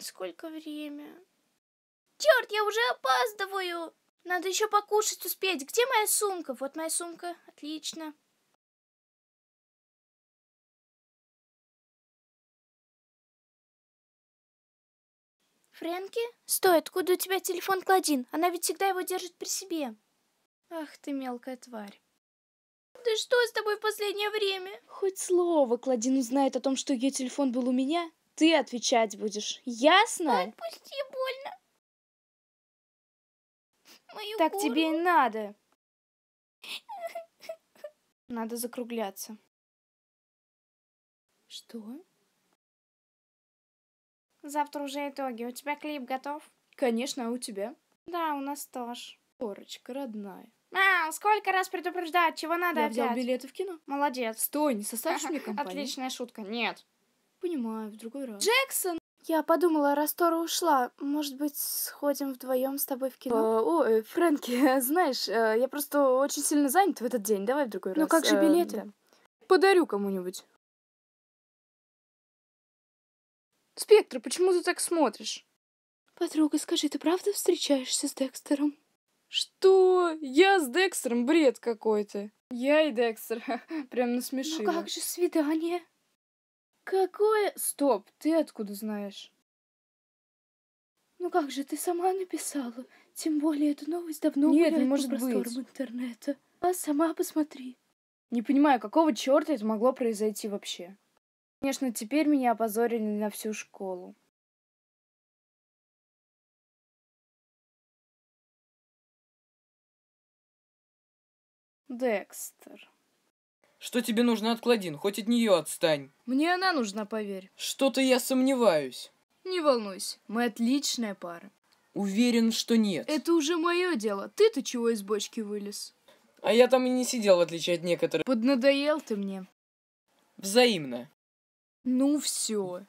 Сколько время? Черт, я уже опаздываю! Надо еще покушать успеть. Где моя сумка? Вот моя сумка. Отлично. Фрэнки? Стой, откуда у тебя телефон Клодин? Она ведь всегда его держит при себе. Ах ты мелкая тварь. Да что с тобой в последнее время? Хоть слово Клодин узнает о том, что ее телефон был у меня, ты отвечать будешь. Ясно? Отпусти, больно. Мою так гору. тебе и надо. Надо закругляться. Что? Завтра уже итоги. У тебя клип готов? Конечно, а у тебя? Да, у нас тоже. Корочка, родная. А, сколько раз предупреждать, чего надо Я опять? взял билеты в кино. Молодец. Стой, не составишь мне компанию? Отличная шутка. Нет. Понимаю, в другой раз. Джексон! Я подумала, раз Тора ушла, может быть, сходим вдвоем с тобой в кино? Э, ой, Фрэнки, знаешь, э, я просто очень сильно занята в этот день, давай в другой ну, раз. Ну как же э, билеты? Э, да. Подарю кому-нибудь. Спектр, почему ты так смотришь? Подруга, скажи, ты правда встречаешься с Декстером? Что? Я с Декстером? Бред какой-то. Я и Декстер. Прям ну, насмешила. Ну как же свидание? Какое... Стоп, ты откуда знаешь? Ну как же, ты сама написала. Тем более, эта новость давно Нет, гуляет не может по просторам быть. интернета. А сама посмотри. Не понимаю, какого черта это могло произойти вообще? Конечно, теперь меня опозорили на всю школу. Декстер. Что тебе нужно от Клодин? Хоть от нее отстань. Мне она нужна, поверь. Что-то я сомневаюсь. Не волнуйся, мы отличная пара. Уверен, что нет. Это уже мое дело. Ты-то чего из бочки вылез? А я там и не сидел, в отличие от некоторых. Поднадоел ты мне. Взаимно. Ну все.